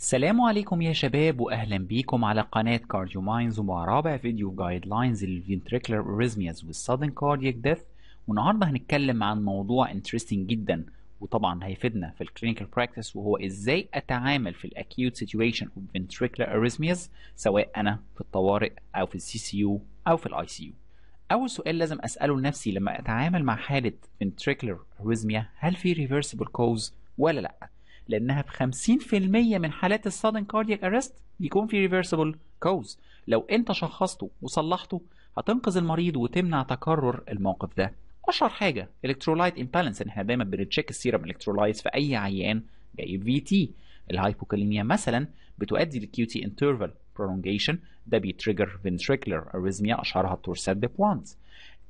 السلام عليكم يا شباب واهلا بيكم على قناة كارديو ماينز ومع رابع فيديو جايد لاينز للفنتريكلر اريزمياز والسادن كاردياك ديث والنهارده هنتكلم عن موضوع انترستنج جدا وطبعا هيفيدنا في الكلينيكال براكتس وهو ازاي اتعامل في الاكيوت سيتويشن اوف فنتريكلر اريزمياز سواء انا في الطوارئ او في السي سي يو او في الاي سي يو اول سؤال لازم اساله لنفسي لما اتعامل مع حاله ventricular اريزميا هل في ريفرسيبل كوز ولا لا لأنها في 50% من حالات السادن كاردياك أرست بيكون في ريفرسبل كوز لو أنت شخصته وصلحته هتنقذ المريض وتمنع تكرر الموقف ده أشهر حاجة الكترولايت امبالانس إن احنا دايما بنتشيك السيرم الكترولايتس في أي عيان جاي في تي الهايبوكاليميا مثلا بتؤدي للكيو تي انترفال برولونجيشن ده بيتريجر ventricular اريزميا أشهرها التورسات بوانت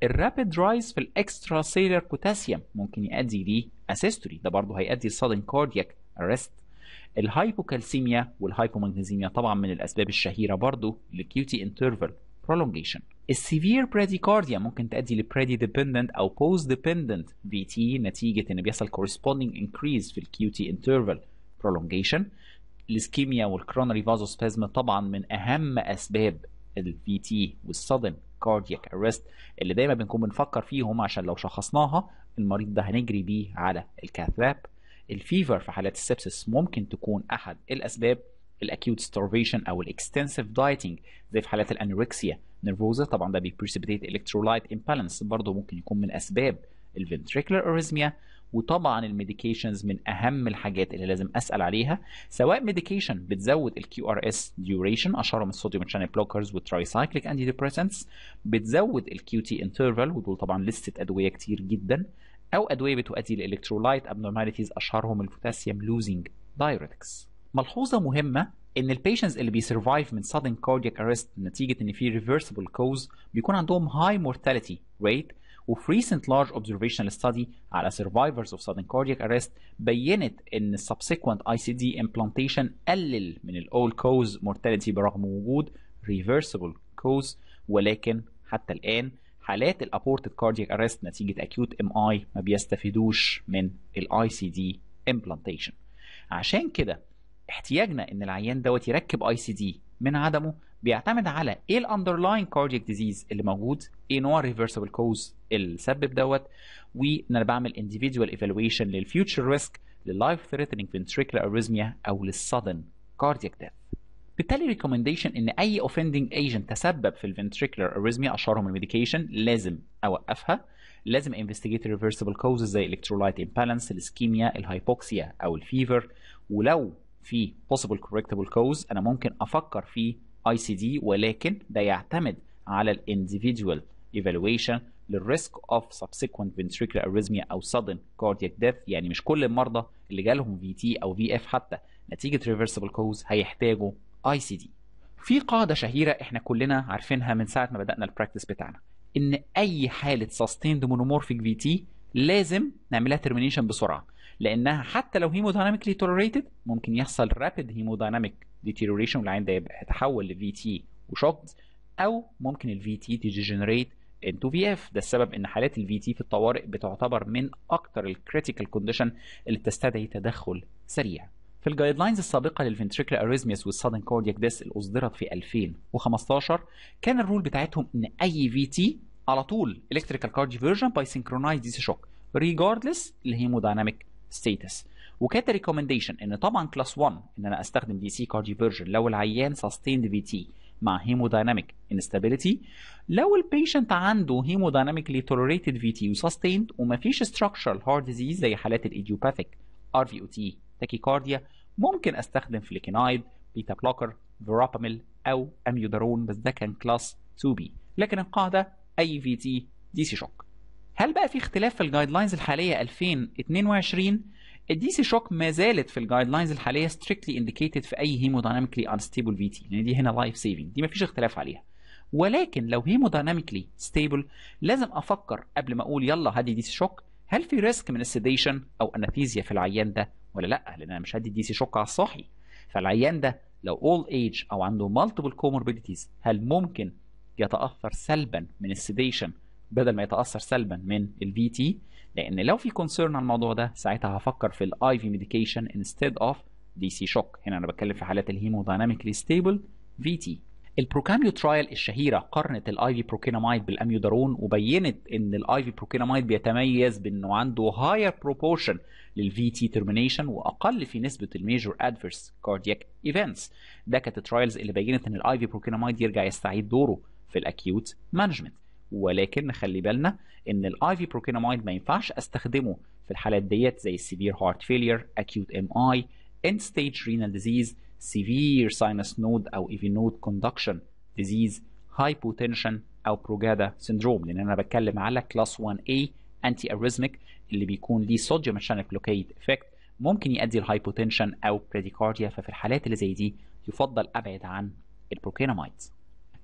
الرابيد رايز في الاكسترا سيلر بوتاسيوم ممكن يؤدي ليه اسيستوري ده برضه هيؤدي لصدن كاردياك arrest الهايبوكالسيميا والهايبومغنيزيميا طبعا من الاسباب الشهيره برضو للكيوتي انترفال prolongation السيفير براديكارديا ممكن تؤدي لبرادي ديبندنت او بوست ديبندنت في تي نتيجه ان بيحصل corresponding increase في الكيوتي انترفال prolongation الاسكيميا والكرونري فازوسبازم طبعا من اهم اسباب الفي تي والصدم كاردياك ارست اللي دايما بنكون بنفكر فيهم عشان لو شخصناها المريض ده هنجري بيه على الكاثلاب الفيفر في حالات السبسس ممكن تكون احد الاسباب الاكيوت ستارفيشن او الاكستنسيف دايتنج زي في حالات الانوركسيا نيرفوزا طبعا ده بيبريسبيتيت الكترولايت امبالانس برضه ممكن يكون من اسباب الفنتريكولار اريزميا وطبعا الميديكيشنز من اهم الحاجات اللي لازم اسال عليها سواء ميديكيشن بتزود الكيو ار اس ديوريشن من الصوديوم شانل بلوكرز والترايسايكليك انتي ديبريسنتس بتزود الكيو تي انترفال ودول طبعا لسته ادويه كتير جدا أو أدوية بتؤدي لإلكترولايت أبنورماليتيز أشهرهم البوتاسيوم لوزينج دايوريتكس. ملحوظة مهمة إن البيشنز اللي بيسرفايف من سادن كاردياك أريست نتيجة إن في ريفرسيبل كوز بيكون عندهم هاي مورتاليتي ريت وفي ريسنت لارج اوبزرفيشنال study على سرفايفرز اوف sudden cardiac arrest بينت ان subsequent ICD امبلانتيشن قلل من ال all cause mortality برغم وجود ريفرسيبل كوز ولكن حتى الان حالات الابورتد كاردييك ارست نتيجه اكيوت ام اي ما بيستفيدوش من الاي سي دي امبلانتيشن عشان كده احتياجنا ان العيان دوت يركب اي سي دي من عدمه بيعتمد على ايه الاندرلاين كاردييك ديزيز اللي موجود ايه نوع الريفرسبل كوز اللي سبب دوت وان انا بعمل انديفيديوال ايفالويشن للفيوتشر ريسك لللايف ثريتنينج ventricular arrhythmia او للسادن كاردييك ديث بالتالي ريكومنديشن ان اي اوفندنج ايجنت تسبب في الفنتريكولار اريزميا اشهرهم الميديكيشن لازم اوقفها لازم انفستيجيت ريفرسبل كوز زي الكترولايت امبالانس الاسكيميا الهايبوكسيا او الفيفر ولو في possible correctable كوز انا ممكن افكر في اي سي دي ولكن ده يعتمد على الانديفيدوال ايفالويشن للريسك اوف subsequent ventricular arrhythmia او sudden cardiac death يعني مش كل المرضى اللي جالهم في تي او في اف حتى نتيجه ريفرسبل كوز هيحتاجوا اي سي دي في قاعده شهيره احنا كلنا عارفينها من ساعه ما بدانا البراكتس بتاعنا ان اي حاله سستيند مونومورفيك في تي لازم نعملها ترمينيشن بسرعه لانها حتى لو هيمودايناميكلي تولريتد ممكن يحصل رابيد هيمودايناميك ديتيريوريشن والعين ده يتحول لفي تي وشوكت او ممكن الفي تي تجنريت انتو في اف ده السبب ان حالات الفي تي في الطوارئ بتعتبر من اكتر الكريتيكال كونديشن اللي بتستدعي تدخل سريع في الجايد لاينز السابقة للفنتريكل اريزميس والسادن كاردياك ديس اللي أصدرت في 2015 كان الرول بتاعتهم إن أي في تي على طول electrical cardioversion by synchronized DC shock regardless الهيمودايناميك ستيتس وكانت ريكومنديشن ان طبعا كلاس 1 ان انا استخدم دي سي فيرجن لو العيان سستيند في تي مع هيمودايناميك انستابيليتي لو البيشنت عنده هيمودايناميكلي توليريتد في تي وسستيند ومفيش ستراكشرال هارت ديزيز زي حالات الايديوباثيك ار في او تي تاكيكارديا ممكن استخدم فليكينايد بيتا بلوكر فيراباميل او اميودارون بس ده كان كلاس 2 بي لكن القاعده اي في تي دي سي شوك هل بقى في اختلاف في الجايد لاينز الحاليه 2022 الدي سي شوك ما زالت في الجايد لاينز الحاليه ستريكتلي انديكيتد في اي هيمودايناميكلي انستيبل في تي يعني دي هنا لايف سيفنج دي ما فيش اختلاف عليها ولكن لو هيمودايناميكلي ستيبل لازم افكر قبل ما اقول يلا هدي دي سي شوك هل في ريسك من السيديشن او اناثيزيا في العيان ده ولا لا لان انا مش هدي دي سي شوك على الصاحي فالعيان ده لو اول ايج او عنده مالتيبل كوموربيديتيز هل ممكن يتاثر سلبا من السيديشن بدل ما يتاثر سلبا من البي تي لان لو في كونسيرن على الموضوع ده ساعتها هفكر في الاي في ميديكيشن انستيد اوف دي سي شوك هنا انا بتكلم في حالات الهيمودايناميكلي ستيبل في تي البروكاميو ترايل الشهيره قارنت الاي في بروكينامايد بالاميودارون وبينت ان الاي في بروكينامايد بيتميز بانه عنده هاير بروبورشن للفي تي ترمينيشن واقل في نسبه الميجور ادفيرس كاردياك ايفنتس ده كانت الترايلز اللي بينت ان الاي في بروكينامايد يرجع يستعيد دوره في الاكيوت مانجمنت ولكن خلي بالنا ان الاي في بروكينامايد ما ينفعش استخدمه في الحالات ديت زي السيفير هارت فيلير اكيوت ام اي end stage renal disease severe sinus node أو node conduction disease hypotension أو بروجادا syndrome لأن أنا بتكلم على class 1A anti arrhythmic اللي بيكون ليه sodium channel blockade effect ممكن يؤدي hypotension أو بريديكارديا ففي الحالات اللي زي دي يفضل أبعد عن البروكينامايدز.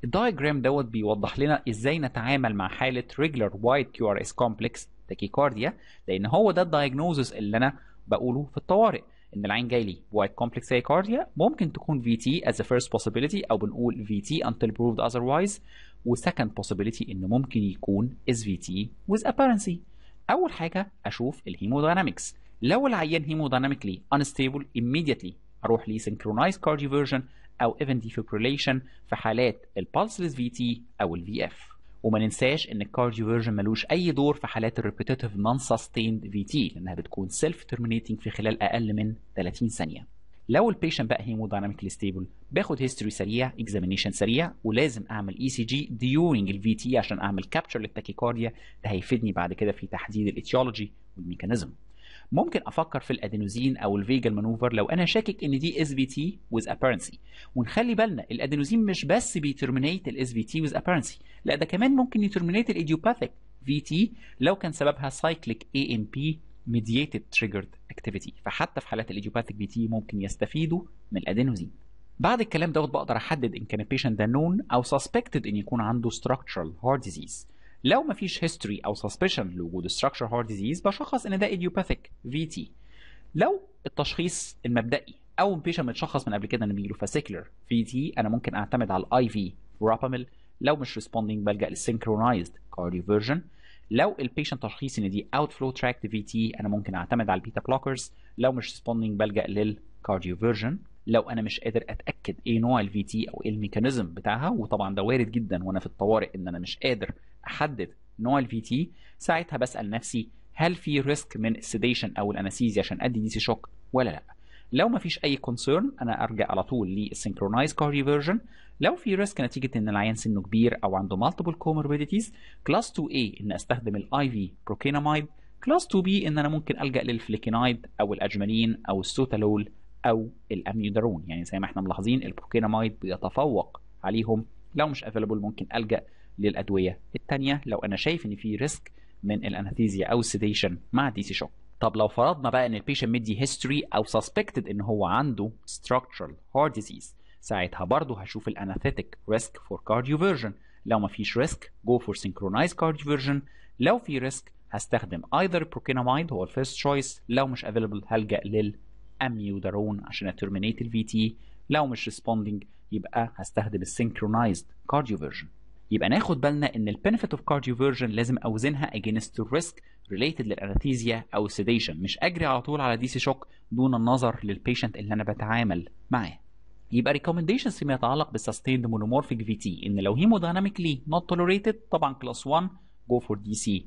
الدايجرام دوت بيوضح لنا ازاي نتعامل مع حاله ريجلر وايت كيو ار اس كومبلكس تاكيكارديا لان هو ده الدايجنوزس اللي انا بقوله في الطوارئ ان العين جاي لي وايت كومبلكس ايكارديا ممكن تكون في تي از فيرست بوسيبيليتي او بنقول في تي انتل بروفد اذروايز وسكند بوسيبيليتي ان ممكن يكون اس في تي with apparency اول حاجه اشوف الهيمودايناميكس لو العيان هيمودايناميكلي انستابل ايميديتلي اروح لي سنكرونايز كارديو فيرجن او ايفن ديفيبريليشن في حالات البالسلس في تي او الفي اف وما ننساش ان الكارديو فيرجن ملوش اي دور في حالات الريبيتيتيف نون سستيند في تي لانها بتكون سيلف ترمينيتنج في خلال اقل من 30 ثانيه لو البيشنت بقى هيمودايناميكلي ستيبل باخد هيستوري سريع اكزامينيشن سريع ولازم اعمل اي سي جي ديورنج الفي تي عشان اعمل كابتشر للتاكيكارديا ده هيفيدني بعد كده في تحديد الايتيولوجي والميكانيزم ممكن افكر في الادينوزين او الفيجا مانوفر لو انا شاكك ان دي اس بي تي ويز ابيرنسي ونخلي بالنا الادينوزين مش بس بيترمينيت الاس بي تي ويز ابيرنسي لا ده كمان ممكن يترمينيت الايديوباثيك في تي لو كان سببها سايكليك اي ام بي mediated تريجرد اكتيفيتي فحتى في حالات الايديوباثيك في تي ممكن يستفيدوا من الادينوزين بعد الكلام دوت بقدر احدد ان كان البيشنت ده نون او سسبكتد ان يكون عنده structural heart disease لو مفيش هيستوري او سسبشن لوجود structural heart disease بشخص ان ده idiopathic VT لو التشخيص المبدئي او بيشن متشخص من قبل كده ان بيجيله فاسيكولر في تي انا ممكن اعتمد على الاي في وراباميل لو مش ريسبوندينج بلجا للسنكرونايزد كارديو فيرجن لو البيشنت تشخيص ان دي اوت فلو تراكت في تي انا ممكن اعتمد على البيتا بلوكرز لو مش ريسبوندينج بلجا للكارديو فيرجن لو انا مش قادر اتاكد ايه نوع الفي تي او ايه الميكانيزم بتاعها وطبعا ده وارد جدا وانا في الطوارئ ان انا مش قادر احدد نوع الفي تي ساعتها بسال نفسي هل في ريسك من السيديشن او الانستيزيا عشان ادي دي سي شوك ولا لا لو ما فيش اي كونسيرن انا ارجع على طول للسنكرونايز كارديو فيرجن لو في ريسك نتيجه ان العيان سنه كبير او عنده مالتيبل كوموربيديتيز كلاس 2 A ان استخدم الاي في بروكينامايد كلاس 2 B ان انا ممكن الجا للفليكينايد او الاجمالين او السوتالول او الاميودارون يعني زي ما احنا ملاحظين البروكينامايد بيتفوق عليهم لو مش افيلبل ممكن الجا للادويه الثانيه لو انا شايف ان في ريسك من الانستيزيا او السيديشن مع دي سي شوك طب لو فرضنا بقى ان البيشنت مدي هيستوري او سسبكتد ان هو عنده structural heart disease ساعتها برضه هشوف الاناثيتك ريسك فور كارديوفيرجن لو مفيش ريسك جو فور سينكرونايز كارديوفيرجن لو في ريسك هستخدم ايذر بروكينامايد هو الفيرست تشويس لو مش افيلبل هلجا للاميودارون عشان اترمينيت الفي تي لو مش ريسبوندنج يبقى هستخدم السينكرونايزد كارديوفيرجن يبقى ناخد بالنا ان البنفيت اوف كارديوفيرجن لازم اوزنها against الريسك ريليتد للاناثيزيا او السيديشن مش اجري على طول على دي سي شوك دون النظر للبيشنت اللي انا بتعامل معاه يبقى ريكومنديشنز فيما يتعلق بالسستيند مونومورفيك في تي ان لو هيمودايناميكلي نوت توليريتد طبعا كلاس 1 جو فور دي سي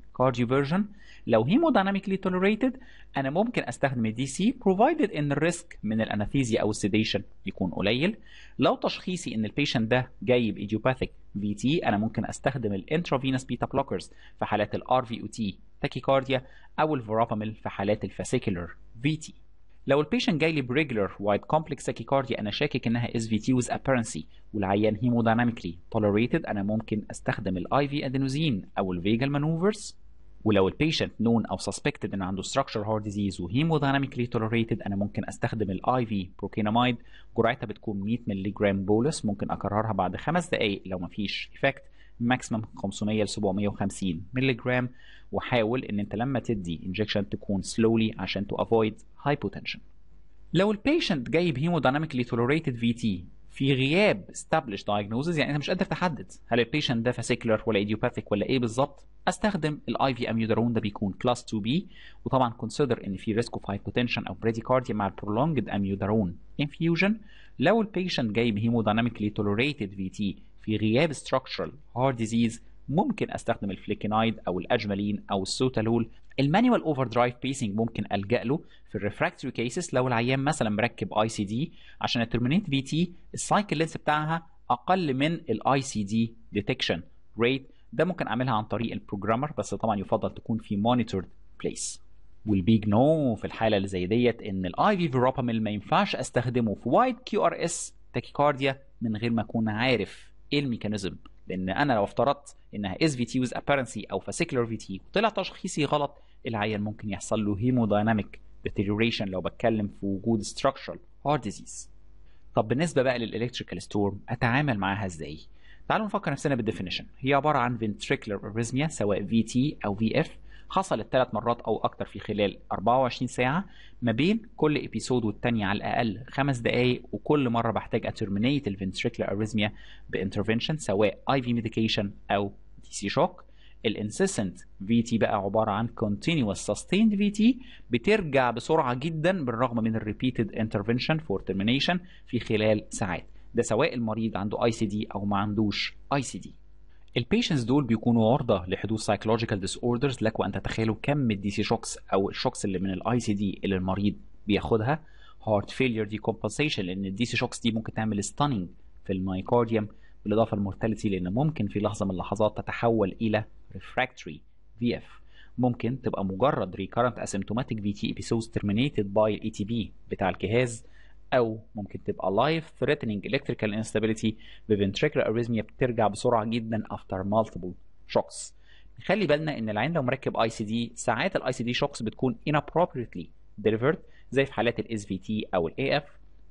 لو هيمودايناميكلي توليريتد انا ممكن استخدم الدي سي بروفايدد ان الريسك من الانافيزيا او السيديشن يكون قليل لو تشخيصي ان البيشنت ده جاي بايديوباثيك في تي انا ممكن استخدم الانترافينس بيتا بلوكرز في حالات الار في او تي تاكيكارديا او الفراباميل في حالات الفاسيكولار في تي لو البيشنت جاي لي بريجلر وايد كومبلكس تاكيكارديا انا شاكك انها اس في تي وذ ابيرنسي والعيان هيمودايناميكلي توليريتد انا ممكن استخدم الاي في ادينوزين او الفيجال مانوفرز ولو البيشنت نون او سسبكتد ان عنده ستراكشر هارت ديزيز وهيمودايناميكلي توليريتد انا ممكن استخدم الاي في بروكيناميد جرعتها بتكون 100 مللي جرام بولس ممكن اكررها بعد خمس دقائق لو مفيش ايفكت ماكسيمم 500 ل 750 مللي جرام وحاول ان انت لما تدي انجكشن تكون سلولي عشان تو افويد هايبوتنشن لو البيشنت جايب هيمودايناميكلي توليريتد في تي في غياب استابليش دايجنوزز يعني انت مش قادر تحدد هل البيشنت ده فاسيكلر ولا ايديوباثيك ولا ايه بالظبط استخدم الاي في اميودارون ده بيكون كلاس 2 بي وطبعا كونسيدر ان في ريسك اوف هايبوتنشن او بريديكارديا مع البرولونجد اميودارون انفيوجن لو البيشنت جايب هيمودايناميكلي توليريتد في تي في غياب structural heart disease ممكن استخدم الفليكينايد او الاجمالين او السوتالول المانيوال اوفر درايف بيسنج ممكن الجا له في الريفراكتوري كيسز لو العيان مثلا مركب اي سي دي عشان الترمينيت في تي السايكل لينس بتاعها اقل من الاي سي دي ديتكشن ريت ده ممكن اعملها عن طريق البروجرامر بس طبعا يفضل تكون في مونيتورد بليس والبيج نو في الحاله اللي زي ديت ان الاي في فيروباميل ما ينفعش استخدمه في وايد كيو ار اس تاكيكارديا من غير ما اكون عارف ايه الميكانيزم لان انا لو افترضت انها اس في تي ويز ابارنسي او فاسيكولار في تي وطلع تشخيصي غلط العيان ممكن يحصل له هيمودايناميك ديتيريوريشن لو بتكلم في وجود ستراكشرال هارت ديزيز طب بالنسبه بقى للالكتريكال ستورم اتعامل معاها ازاي تعالوا نفكر نفسنا بالديفينيشن هي عباره عن ventricular اريزميا سواء في تي او في اف حصلت ثلاث مرات أو أكتر في خلال 24 ساعة ما بين كل إبيسود والتانية على الأقل خمس دقايق وكل مرة بحتاج أترمينيت الفنتريكلر أريزميا بانترفنشن سواء أي في ميديكيشن أو دي سي شوك الانسيسنت في تي بقى عباره عن continuous sustained في تي بترجع بسرعه جدا بالرغم من الريبيتد انترفنشن فور ترمينيشن في خلال ساعات ده سواء المريض عنده اي سي دي او ما عندوش اي سي دي البيشنتس دول بيكونوا عرضه لحدوث سايكولوجيكال ديس اوردرز لك وان تتخيلوا كم الدي سي شوكس او الشوكس اللي من الاي سي دي اللي المريض بياخدها هارت فيلير دي كومبنسيشن لان الدي سي شوكس دي ممكن تعمل ستاننج في المايكارديوم بالاضافه للمورتاليتي لان ممكن في لحظه من اللحظات تتحول الى ريفراكتوري في اف ممكن تبقى مجرد ريكارنت اسيمتوماتيك في تي ابيسودز تيرمينيتد باي الاي تي بي بتاع الجهاز او ممكن تبقى لايف ثريتنينج الكتريكال انستابيليتي بفنتريكولار اريزميا بترجع بسرعه جدا افتر مالتيبل شوكس نخلي بالنا ان العين لو مركب اي سي دي ساعات الاي سي دي شوكس بتكون inappropriately delivered زي في حالات الاس في تي او الاي اف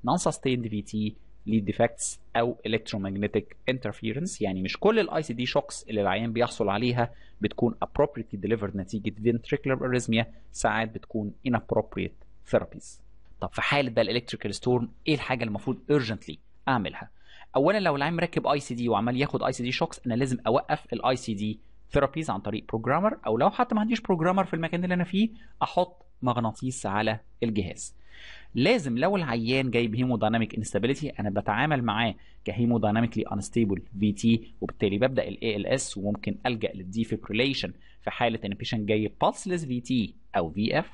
نون ساستيند في تي ليد ديفكتس او الكترومagnetic انترفيرنس يعني مش كل الاي سي دي شوكس اللي العيان بيحصل عليها بتكون appropriately delivered نتيجه ventricular arrhythmia ساعات بتكون inappropriate therapies طب في حاله بقى الالكتريكال ستورم ايه الحاجه اللي المفروض ايرجنتلي اعملها اولا لو العيان مركب اي سي دي وعمال ياخد اي سي دي شوكس انا لازم اوقف الاي سي دي ثيرابيز عن طريق بروجرامر او لو حتى ما عنديش بروجرامر في المكان اللي انا فيه احط مغناطيس على الجهاز لازم لو العيان جايب هيمودايناميك انستابيليتي انا بتعامل معاه كهيمودايناميكلي انستابل في تي وبالتالي ببدا الاي ال اس وممكن الجا للديفيبريليشن في حاله ان بيشن جاي بالسلس في تي او في اف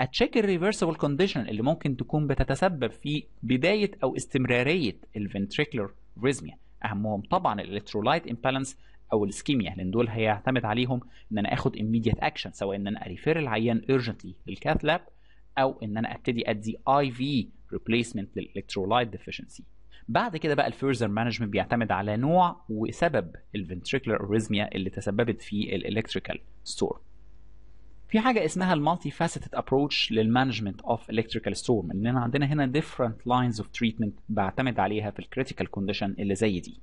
اتشيك الريفرسبل كونديشن اللي ممكن تكون بتتسبب في بدايه او استمراريه الفنتريكلر ريزميا اهمهم طبعا الالكترولايت امبالانس او الاسكيميا لان دول هيعتمد عليهم ان انا اخد immediate اكشن سواء ان انا اريفير العيان urgently للكاث لاب او ان انا ابتدي ادي اي في ريبليسمنت للالكترولايت ديفيشنسي بعد كده بقى الفيرزر مانجمنت بيعتمد على نوع وسبب الفنتريكلر اريزميا اللي تسببت في الالكتريكال ستورم في حاجه اسمها المالتي فاسيتد ابروتش للمانجمنت اوف الكتريكال ستورم اننا عندنا هنا ديفرنت لاينز اوف تريتمنت بعتمد عليها في الكريتيكال كونديشن اللي زي دي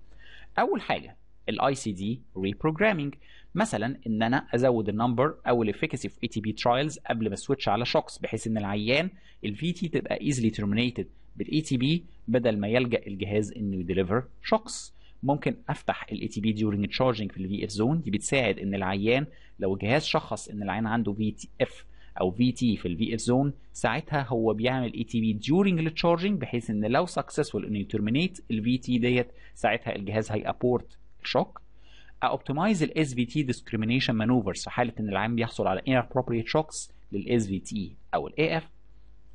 اول حاجه الاي سي دي ريبروجرامينج مثلا ان انا ازود النمبر او الافيكاسي في اي تي بي ترايلز قبل ما اسويتش على شوكس بحيث ان العيان الفي تي تبقى ايزلي ترمينيتد بالاي تي بي بدل ما يلجا الجهاز انه يديليفر شوكس ممكن افتح الاي تي بي ديورنج تشارجنج في الفي اف زون دي بتساعد ان العيان لو الجهاز شخص ان العيان عنده في تي اف او في تي في الفي اف زون ساعتها هو بيعمل اي تي بي ديورنج التشارجنج بحيث ان لو سكسسفول انه يترمينيت الفي تي ديت ساعتها الجهاز هيابورت الشوك اوبتمايز الاس في تي ديسكريميشن مانوفرز في حاله ان العيان بيحصل على ابروبريت شوكس للاس في تي او الاي اف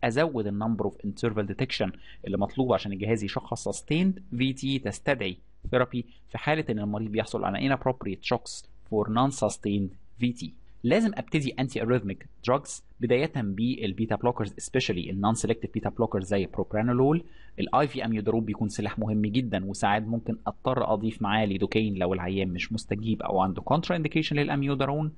ازود النمبر اوف انترفال ديتكشن اللي مطلوب عشان الجهاز يشخص سستيند في تي تستدعي ثيرابي في حاله ان المريض بيحصل على inappropriate shocks for non-sustained VT لازم ابتدي انتي اريثميك دراجز بدايه بالبيتا بلوكرز سبيشالي النون سيلكتيف بيتا بلوكرز زي بروبرانولول الاي في يدروب بيكون سلاح مهم جدا وساعات ممكن اضطر اضيف معاه ليدوكين لو العيان مش مستجيب او عنده كونترا انديكيشن للاميودرون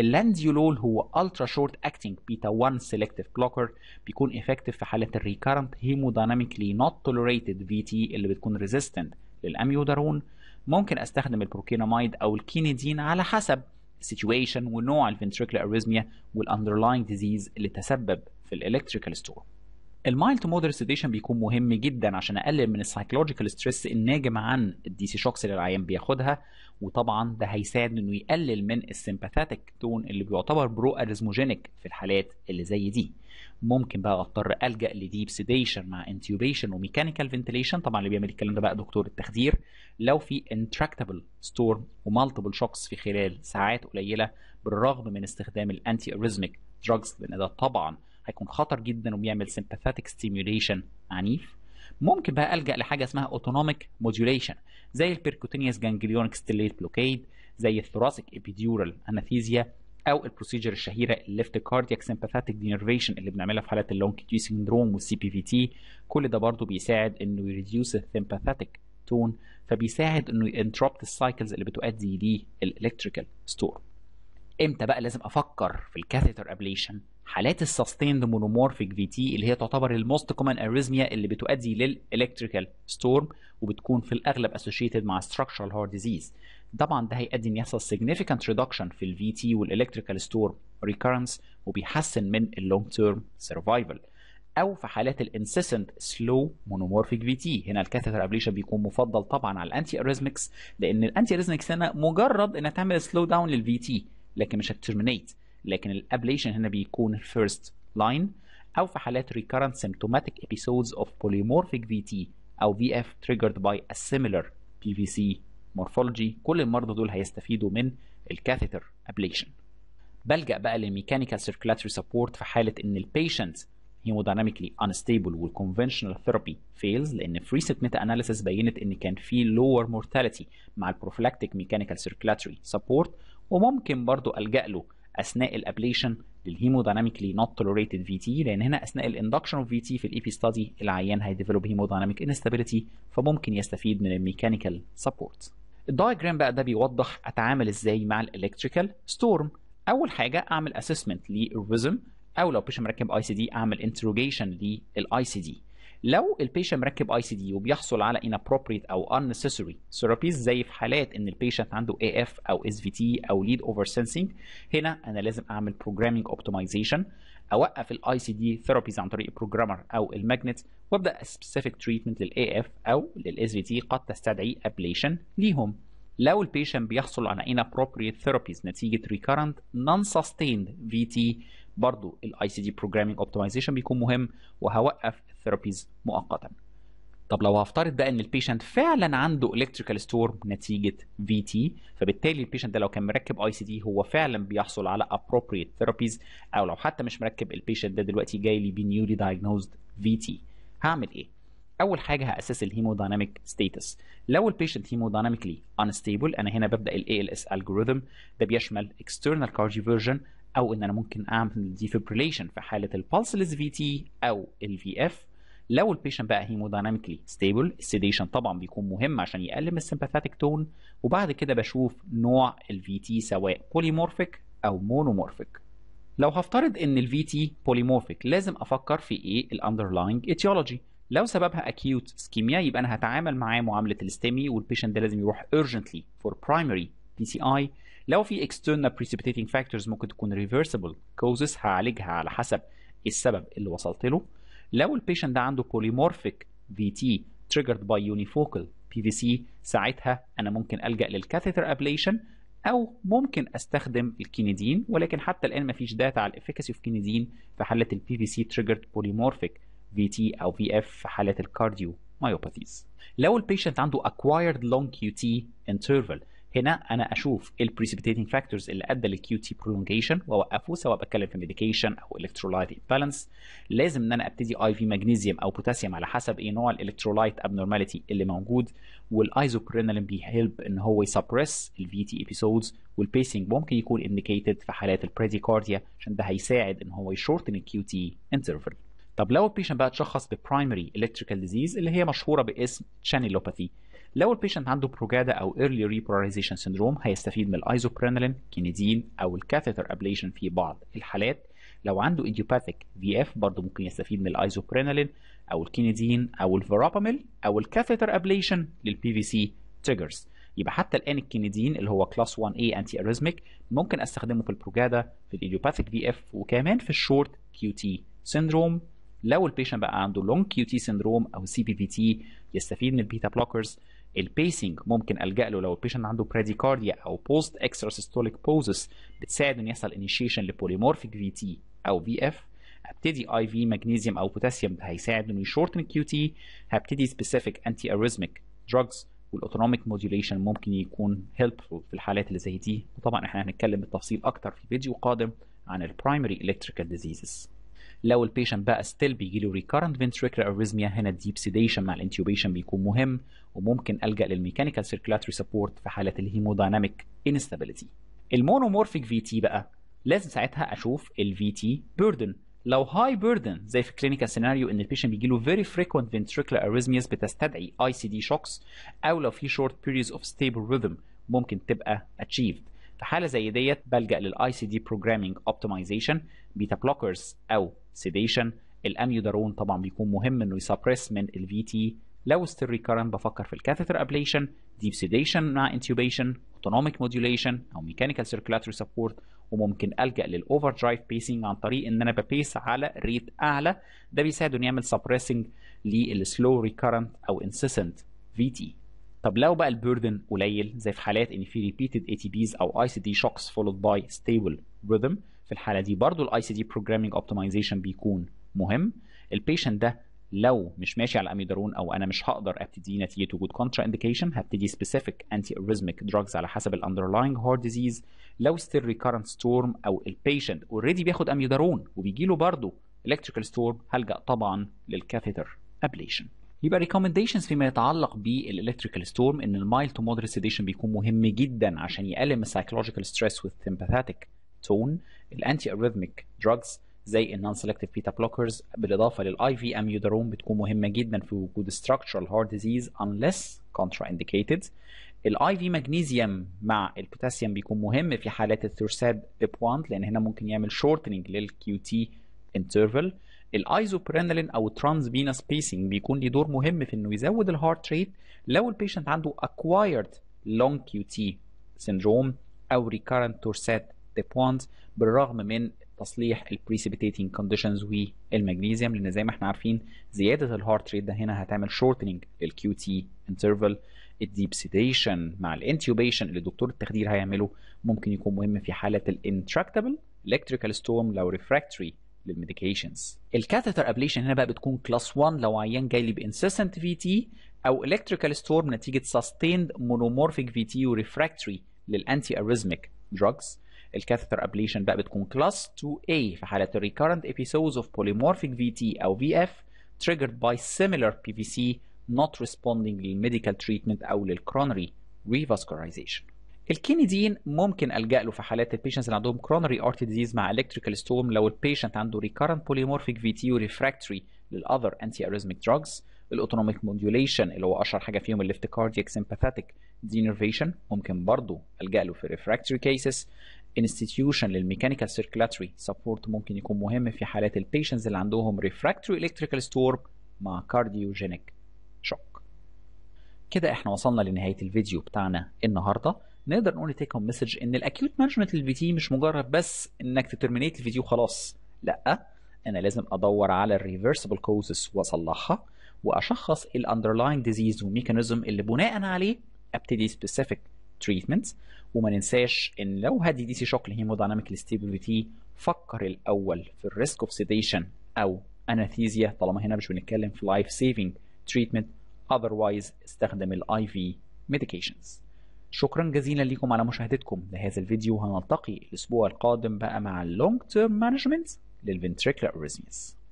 اللانديولول هو الترا شورت اكتنج بيتا 1 سيلكتيف بلوكر بيكون افكتيف في حاله الريكارنت هيمودايناميكلي نوت توليريتد في تي اللي بتكون ريزيستنت للأميودارون ممكن أستخدم البروكينامايد أو الكينيدين على حسب السيتويشن ونوع الفنتريكل اريزميا والاندرلاينج ديزيز اللي تسبب في الالكتريكال ستور المايل تو مودر سيديشن بيكون مهم جدا عشان اقلل من السايكولوجيكال ستريس الناجم عن الدي سي شوكس اللي العيان بياخدها وطبعا ده هيساعد انه يقلل من السيمباثاتيك تون اللي بيعتبر برو اريزموجينيك في الحالات اللي زي دي ممكن بقى اضطر الجا لديب سيديشن مع انتيوبيشن وميكانيكال فنتليشن طبعا اللي بيعمل الكلام ده بقى دكتور التخدير لو في انتراكتبل ستورم ومالتيبل شوكس في خلال ساعات قليله بالرغم من استخدام الانتي اريزميك دراجز لان ده طبعا هيكون خطر جدا وبيعمل سيمباثيك ستيميوليشن عنيف ممكن بقى الجا لحاجه اسمها اوتونوميك موديوليشن زي البيركوتينيوس جانجليونيك ستيليت بلوكيد زي الثوراسيك ابيديورال اناثيزيا او البروسيجر الشهيره الليفت كاردياك سمباثيك دينرفيشن اللي بنعملها في حالات اللونج كيو سيندروم والسي بي في تي كل ده برضه بيساعد انه يريديوس السمباثاتيك تون فبيساعد انه ينتربت السايكلز اللي بتؤدي للالكتريكال ستور امتى بقى لازم افكر في الكاثيتر ابليشن حالات السستيند مونومورفيك في تي اللي هي تعتبر الموست كومن اريزميا اللي بتؤدي للالكتريكال ستورم وبتكون في الاغلب اسوشيتد مع ستراكشرال هارت ديزيز طبعا ده هيؤدي ان يحصل سيجنيفيكانت ريدكشن في الفي تي والالكتريكال ستورم ريكيرنس وبيحسن من اللونج تيرم سرفايفل او في حالات الانسيسنت سلو مونومورفيك في تي هنا الكاثيتر ابليشن بيكون مفضل طبعا على الانتي اريزمكس لان الانتي اريزمكس هنا مجرد انها تعمل سلو داون للفي تي لكن مش هتترمينيت لكن الابليشن هنا بيكون فيرست لاين او في حالات recurrent symptomatic episodes of polymorphic VT او VF triggered by a similar PVC morphology كل المرضى دول هيستفيدوا من الكاثيتر ablation بلجأ بقى لميكانيكال circulatory support في حالة ان البيشنت hemodynamically unstable والconventional therapy fails لان free meta analysis بينت ان كان في lower mortality مع البروفلاكتيك mechanical circulatory support وممكن برضو ألجأ له اثناء الابليشن للهيمودايناميكلي نوت توليريتد في تي لان هنا اثناء الاندكشن اوف في تي في الاي بي ستادي العيان هيديفلوب هيمودايناميك انستابيليتي فممكن يستفيد من الميكانيكال سبورت الدايجرام بقى ده بيوضح اتعامل ازاي مع الالكتريكال ستورم اول حاجه اعمل اسسمنت للريزم او لو بيش مركب اي سي دي اعمل انتروجيشن للاي سي دي لو البيشنت مركب اي سي دي وبيحصل على inappropriate او unnecessary ثيرابيز زي في حالات ان البيشنت عنده اي اف او اس في تي او ليد اوفر سنسنج هنا انا لازم اعمل بروجرامينج اوبتمايزيشن اوقف الاي سي دي ثيرابيز عن طريق البروجرامر او الماجنت وابدا سبيسيفيك تريتمنت للاي اف او للاس في تي قد تستدعي ابليشن ليهم لو البيشنت بيحصل على inappropriate therapies نتيجة recurrent non-sustained تي برضو الاي سي دي بروجرامينج اوبتمايزيشن بيكون مهم وهوقف الثيرابيز مؤقتا طب لو هفترض بقى ان البيشنت فعلا عنده الكتريكال ستورم نتيجه في تي فبالتالي البيشنت ده لو كان مركب اي سي دي هو فعلا بيحصل على appropriate ثيرابيز او لو حتى مش مركب البيشنت ده دلوقتي جاي لي بنيولي دايجنوزد في تي هعمل ايه؟ اول حاجه هاسس الهيمودايناميك ستاتس لو البيشنت هيمودايناميكلي انستيبل انا هنا ببدا الاي ال اس الجوريثم ده بيشمل اكسترنال كارديفيرجن او ان انا ممكن اعمل ديفيبريليشن في حاله البالسلس في تي او الفي اف لو البيشنت بقى هيمودايناميكلي ستيبل السيديشن طبعا بيكون مهم عشان يقلل من السمباثاتيك تون وبعد كده بشوف نوع الفي تي سواء بوليمورفيك او مونومورفيك لو هفترض ان الفي تي بوليمورفيك لازم افكر في ايه الاندرلاينج ايتيولوجي لو سببها اكيوت سكيميا يبقى انا هتعامل معاه معامله الاستمي e، والبيشنت ده لازم يروح urgently بي سي اي لو في external precipitating factors ممكن تكون reversible causes هعالجها على حسب السبب اللي وصلت له لو البيشنت ده عنده polymorphic VT triggered by unifocal PVC ساعتها انا ممكن الجا للكاثيتر ابليشن او ممكن استخدم الكينيدين ولكن حتى الان مفيش داتا على الافكاسي اوف كينيدين في حاله البي في سي تريجرد بوليمورفيك في تي او في اف في حاله الكارديو مايوباثيز لو البيشنت عنده acquired long تي interval هنا انا اشوف البريسبيتيتنج فاكتورز اللي ادى للكيو تي برولونجيشن واوقفه سواء بتكلم في ميديكيشن او الكترولايت امبالانس لازم ان انا ابتدي اي في ماجنيزيوم او بوتاسيوم على حسب ايه نوع الالكترولايت ابنورماليتي اللي موجود والايزوبرينالين بيهلب ان هو يسبرس الفي تي ابيسودز والبيسنج ممكن يكون انديكيتد في حالات البريديكارديا عشان ده هيساعد ان هو يشورتن الكيو تي انترفل طب لو البيشنت بقى اتشخص ببرايمري الكتريكال ديزيز اللي هي مشهوره باسم شانيلوباثي لو البيشنت عنده بروجادا او ايرلي ريبولاريزيشن سيندروم هيستفيد من الايزوبرينالين كينيدين او الكاثيتر ابليشن في بعض الحالات لو عنده ايديوباثيك في اف برضه ممكن يستفيد من الايزوبرينالين او الكينيدين او الفيراباميل او الكاثيتر ابليشن للبي في سي تيجرز يبقى حتى الان الكينيدين اللي هو كلاس 1 اي انتي اريزميك ممكن استخدمه في البروجادا في الايديوباثيك في اف وكمان في الشورت كيو تي سيندروم لو البيشنت بقى عنده لونج كيو تي سيندروم او سي بي في تي يستفيد من البيتا بلوكرز البيسنج ممكن الجا له لو البيشنت عنده براديكارديا او بوست اكسترا سيستوليك بوزس بتساعد انه يحصل انيشيشن لبوليمورفيك في تي او في اف هبتدي اي في ماجنيزيوم او بوتاسيوم هيساعد انه يشورتن الكيو تي هبتدي سبيسيفيك انتي اريزميك دراجز والاوتونوميك موديوليشن ممكن يكون هيلبفول في الحالات اللي زي دي وطبعا احنا هنتكلم بالتفصيل اكتر في فيديو قادم عن البرايمري الكتريكال ديزيزز لو البيشنت بقى ستيل بيجي له ريكارنت فنتريكولار اريزميا هنا الديب سيديشن مع الانتيوبيشن بيكون مهم وممكن الجا للميكانيكال سيركيلاتري سبورت في حاله الهيمودايناميك انستابيليتي المونومورفيك في تي بقى لازم ساعتها اشوف الفي تي بيردن لو هاي بيردن زي في كلينيكال سيناريو ان البيشنت بيجي له فيري فريكوينت فنتريكولار اريزمياز بتستدعي اي سي دي شوكس او لو في شورت بيريودز اوف ستيبل ريذم ممكن تبقى اتشيفد في حاله زي ديت بلجا للاي سي دي بروجرامينج اوبتمايزيشن بيتا بلوكرز او سيديشن الاميودارون طبعا بيكون مهم انه يسبرس من الفي تي لو ستيل ريكارنت بفكر في الكاثيتر ابليشن ديب سيديشن مع انتوبيشن اوتونوميك موديوليشن او ميكانيكال سيركيلاتري سبورت وممكن الجا للاوفر درايف بيسنج عن طريق ان انا ببيس على ريت اعلى ده بيساعد انه يعمل سبريسنج للسلو ريكارنت او انسيسنت في تي طب لو بقى البيردن قليل زي في حالات ان في repeated ATPs او اي سي دي shocks followed by stable rhythm في الحاله دي برضو الاي سي دي programming optimization بيكون مهم البيشنت ده لو مش ماشي على الاميدارون او انا مش هقدر ابتدي نتيجه وجود كونترا انديكيشن هبتدي سبيسيفيك انتي اريزميك دراجز على حسب الاندرلاينج هارت ديزيز لو ستيل ريكارنت ستورم او البيشنت اوريدي بياخد اميدارون وبيجي له برضه الكتريكال ستورم هلجا طبعا للكاثيتر ابليشن يبقى ريكومنديشنز فيما يتعلق بالالكتريكال ستورم ان المايل تو مودريت سيديشن بيكون مهم جدا عشان يقلل من السايكولوجيكال ستريس والسمباثيك تون الانتي اريثميك دراجز زي النون سيلكتيف بيتا بلوكرز بالاضافه للاي في اميودروم بتكون مهمه جدا في وجود structural heart disease unless indicated الاي في ماجنيزيوم مع البوتاسيوم بيكون مهم في حالات الثورساد ابوانت لان هنا ممكن يعمل شورتنج للكيو تي انترفال الايزوبرينالين او الترانس فينس بيسنج بيكون ليه دور مهم في انه يزود الهارت ريت لو البيشنت عنده acquired لونج كيو تي سيندروم او recurrent تورسات ديبوانز بالرغم من تصليح البريسيبيتيتنج كونديشنز والمغنيزيوم لان زي ما احنا عارفين زياده الهارت ريت ده هنا هتعمل شورتنج للكيو تي انترفال الديب سيديشن مع الانتيوبيشن اللي دكتور التخدير هيعمله ممكن يكون مهم في حاله الانتراكتبل الكتريكال ستورم لو ريفراكتوري للميديكيشنز الكاثيتر ابليشن هنا بقى بتكون كلاس 1 لو عيان جاي لي بانسيستنت في تي او الكتريكال ستورم نتيجه ساستيند مونومورفيك في تي وريفراكتري للانتي اريزميك دراجز الكاثيتر ابليشن بقى بتكون كلاس 2A في حالة ابيسودز episodes of polymorphic VT أو VF triggered by similar PVC not responding للميديكال treatment أو للكرونري revascularization. الكينيدين ممكن الجا له في حالات البيشنتس اللي عندهم كرونري ارت ديزيز مع الكتريكال ستورم لو البيشنت عنده ريكارنت بوليمورفيك في تي وريفراكتري للاذر انتي اريزميك دراجز الاوتونوميك موديوليشن اللي هو اشهر حاجه فيهم الليفت كاردياك سمباثيك دينرفيشن ممكن برضه الجا له في ريفراكتري كيسز انستتيوشن للميكانيكال سيركلاتري سبورت ممكن يكون مهم في حالات البيشنتس اللي عندهم ريفراكتري الكتريكال ستورم مع كارديوجينيك شوك كده احنا وصلنا لنهايه الفيديو بتاعنا النهارده نقدر نقول تيك هوم مسج ان الاكيوت مانجمنت للبي تي مش مجرد بس انك تترمينيت الفيديو خلاص لا انا لازم ادور على الريفرسبل كوزز واصلحها واشخص الاندرلاين ديزيز وميكانيزم اللي بناء عليه ابتدي سبيسيفيك تريتمنت وما ننساش ان لو هدي دي سي شوك في تي فكر الاول في الريسك اوف سيديشن او اناثيزيا طالما هنا مش بنتكلم في لايف سيفنج تريتمنت اذروايز استخدم الاي في ميديكيشنز شكرا جزيلا لكم على مشاهدتكم لهذا الفيديو هنلتقي الأسبوع القادم بقى مع اللونج تيرم مانجمنت للفنتريكلر arrhythmias